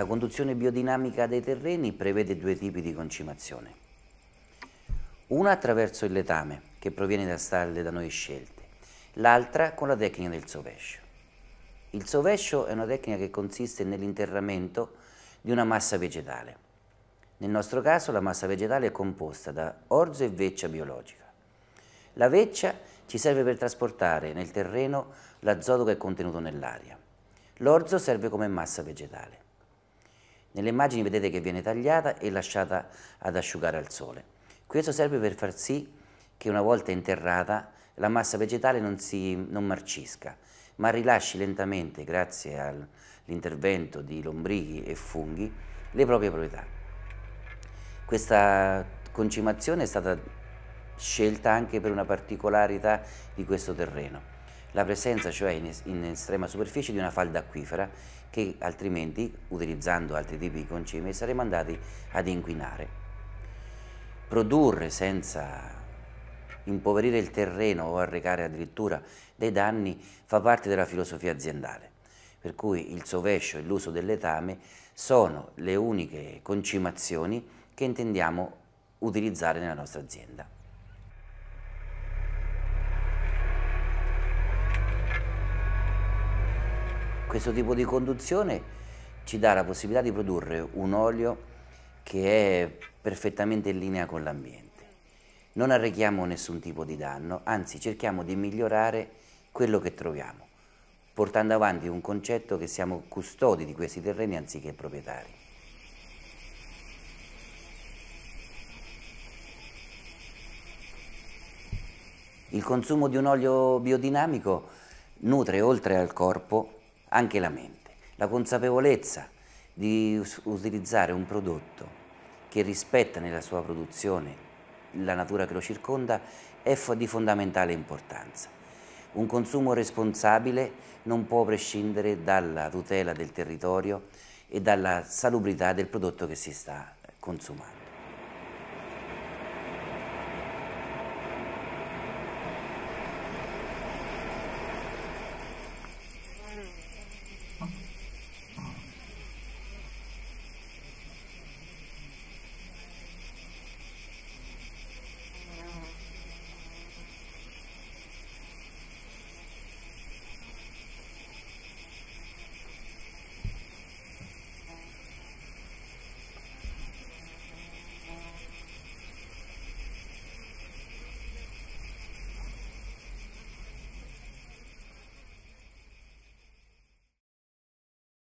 La conduzione biodinamica dei terreni prevede due tipi di concimazione. Una attraverso il letame, che proviene da stalle da noi scelte, l'altra con la tecnica del sovescio. Il sovescio è una tecnica che consiste nell'interramento di una massa vegetale. Nel nostro caso la massa vegetale è composta da orzo e veccia biologica. La veccia ci serve per trasportare nel terreno l'azoto che è contenuto nell'aria. L'orzo serve come massa vegetale. Nelle immagini vedete che viene tagliata e lasciata ad asciugare al sole. Questo serve per far sì che una volta interrata la massa vegetale non, si, non marcisca, ma rilasci lentamente, grazie all'intervento di lombrichi e funghi, le proprie proprietà. Questa concimazione è stata scelta anche per una particolarità di questo terreno la presenza cioè in, in estrema superficie di una falda acquifera che altrimenti, utilizzando altri tipi di concime, saremmo andati ad inquinare. Produrre senza impoverire il terreno o arrecare addirittura dei danni fa parte della filosofia aziendale, per cui il sovescio e l'uso del letame sono le uniche concimazioni che intendiamo utilizzare nella nostra azienda. Questo tipo di conduzione ci dà la possibilità di produrre un olio che è perfettamente in linea con l'ambiente. Non arrechiamo nessun tipo di danno, anzi cerchiamo di migliorare quello che troviamo, portando avanti un concetto che siamo custodi di questi terreni anziché proprietari. Il consumo di un olio biodinamico nutre oltre al corpo anche la mente. La consapevolezza di utilizzare un prodotto che rispetta nella sua produzione la natura che lo circonda è di fondamentale importanza. Un consumo responsabile non può prescindere dalla tutela del territorio e dalla salubrità del prodotto che si sta consumando.